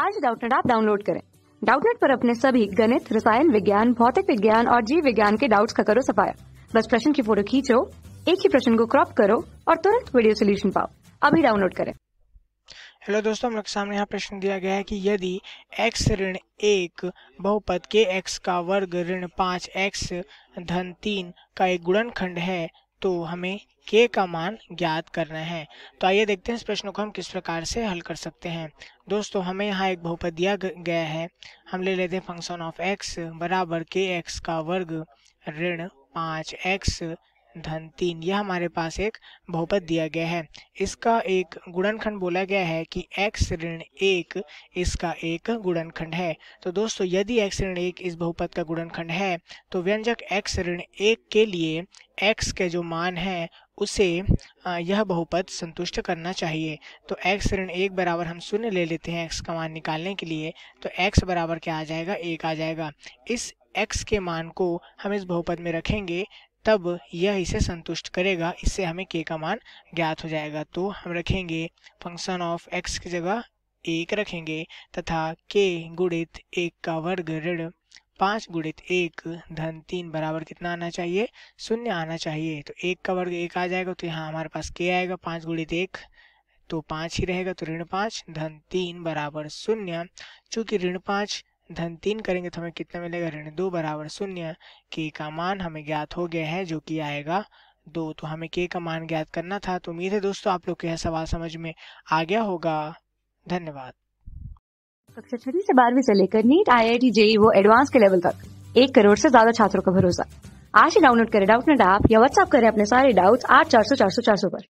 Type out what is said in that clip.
आज डाउटनेट आप डाउनलोड करें डाउटनेट पर अपने सभी गणित रसायन विज्ञान भौतिक विज्ञान और जीव विज्ञान के डाउट्स का करो सफाया बस प्रश्न की फोटो खींचो एक ही प्रश्न को क्रॉप करो और तुरंत वीडियो सोल्यूशन पाओ अभी डाउनलोड करें हेलो दोस्तों हम लोग सामने यहाँ प्रश्न दिया गया है कि यदि x ऋण एक बहुपद के x का वर्ग ऋण पाँच एक्स धन तीन का एक गुणनखंड है तो हमें k का मान ज्ञात करना है तो आइए देखते हैं इस प्रश्न को हम किस प्रकार से हल कर सकते हैं दोस्तों हमें यहाँ एक बहुपद दिया गया है हम ले लेते हैं फंक्शन ऑफ x बराबर के एक्स का वर्ग ऋण पाँच एक्स धन तीन यह हमारे पास एक बहुपद दिया गया है इसका एक गुणनखंड बोला गया है कि x ऋण एक इसका एक गुणनखंड है तो दोस्तों यदि x ऋण एक इस बहुपद का गुणनखंड है तो व्यंजक x ऋण एक के लिए x के जो मान है उसे यह बहुपद संतुष्ट करना चाहिए तो x ऋण एक बराबर हम शून्य ले लेते हैं x का मान निकालने के लिए तो x बराबर क्या आ जाएगा एक आ जाएगा इस x के मान को हम इस बहुपद में रखेंगे तब यह इसे संतुष्ट करेगा इससे हमें के का मान ज्ञात हो जाएगा तो हम रखेंगे फंक्शन ऑफ एक्स की जगह एक रखेंगे तथा के गुणित एक का वर्ग ऋण पाँच गुणित एक धन तीन बराबर कितना आना चाहिए शून्य आना चाहिए तो एक का वर्ग एक आ जाएगा तो यहाँ हमारे पास के आएगा पाँच गुणित एक तो पाँच ही रहेगा तो ऋण पाँच धन तीन बराबर शून्य चूँकि ऋण पाँच धन तीन करेंगे तो हमें कितना मिलेगा ऋण दो बराबर शून्य के का मान हमें ज्ञात हो गया है जो कि आएगा दो तो हमें के का मान ज्ञात करना था तो उम्मीद है दोस्तों आप लोग यह सवाल समझ में आ गया होगा धन्यवाद कक्षा छठी से बारहवीं से लेकर NEET I I T JEE वो एडवांस के लेवल तक एक करोड़ से ज्यादा छात्रों का भरोसा आज ही डाउनलोड करें डाउट नेट ऐप या व्हाट्सअप करें अपने सारे डाउट्स आठ चार सौ चार सौ चार सौ पर